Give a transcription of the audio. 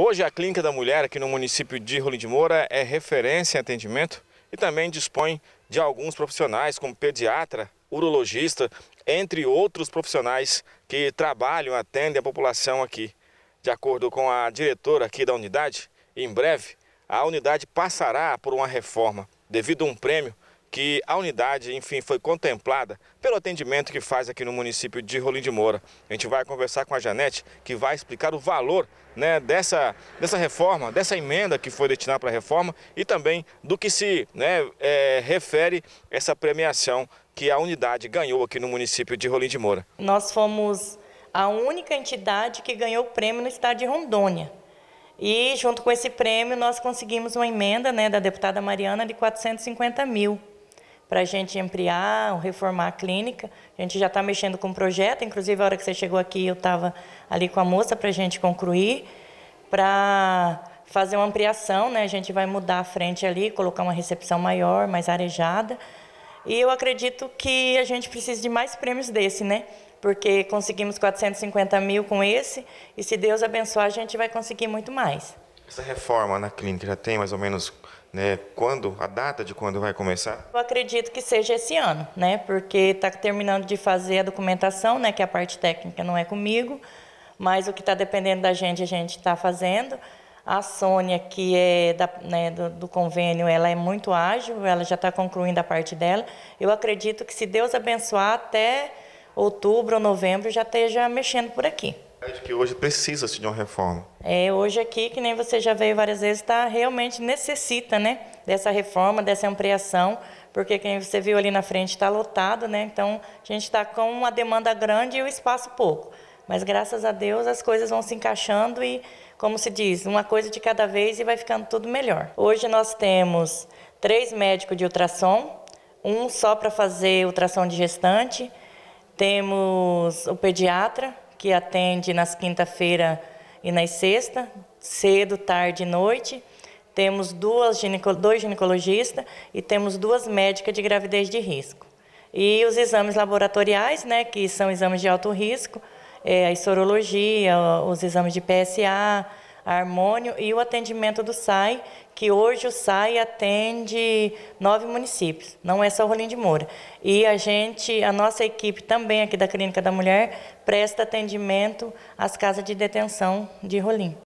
Hoje a Clínica da Mulher aqui no município de Rolim de Moura é referência em atendimento e também dispõe de alguns profissionais como pediatra, urologista, entre outros profissionais que trabalham, atendem a população aqui. De acordo com a diretora aqui da unidade, em breve a unidade passará por uma reforma devido a um prêmio que a unidade, enfim, foi contemplada pelo atendimento que faz aqui no município de Rolim de Moura. A gente vai conversar com a Janete, que vai explicar o valor né, dessa, dessa reforma, dessa emenda que foi destinada para a reforma e também do que se né, é, refere essa premiação que a unidade ganhou aqui no município de Rolim de Moura. Nós fomos a única entidade que ganhou o prêmio no estado de Rondônia. E junto com esse prêmio nós conseguimos uma emenda né, da deputada Mariana de 450 mil para a gente ampliar, reformar a clínica. A gente já está mexendo com o projeto, inclusive a hora que você chegou aqui eu estava ali com a moça para a gente concluir, para fazer uma ampliação, né? A gente vai mudar a frente ali, colocar uma recepção maior, mais arejada. E eu acredito que a gente precisa de mais prêmios desse, né? Porque conseguimos 450 mil com esse, e se Deus abençoar, a gente vai conseguir muito mais. Essa reforma na clínica já tem mais ou menos né, quando, a data de quando vai começar? Eu acredito que seja esse ano, né? Porque está terminando de fazer a documentação, né? Que a parte técnica não é comigo, mas o que está dependendo da gente, a gente está fazendo. A Sônia, que é da, né, do, do, convênio, ela é muito ágil, ela já está concluindo a parte dela. Eu acredito que, se Deus abençoar, até outubro ou novembro já esteja mexendo por aqui. É que hoje precisa de uma reforma. É, hoje aqui, que nem você já veio várias vezes, está realmente necessita né, dessa reforma, dessa ampliação, porque quem você viu ali na frente está lotado, né? Então a gente está com uma demanda grande e o espaço pouco. Mas graças a Deus as coisas vão se encaixando e, como se diz, uma coisa de cada vez e vai ficando tudo melhor. Hoje nós temos três médicos de ultrassom, um só para fazer ultrassom de gestante, temos o pediatra, que atende nas quinta-feira e nas sexta, cedo, tarde e noite. Temos duas gineco, dois ginecologistas e temos duas médicas de gravidez de risco. E os exames laboratoriais, né, que são exames de alto risco, é, a sorologia, os exames de PSA, Harmônio e o atendimento do SAI, que hoje o SAI atende nove municípios, não é só Rolim de Moura. E a gente, a nossa equipe também aqui da Clínica da Mulher, presta atendimento às casas de detenção de Rolim.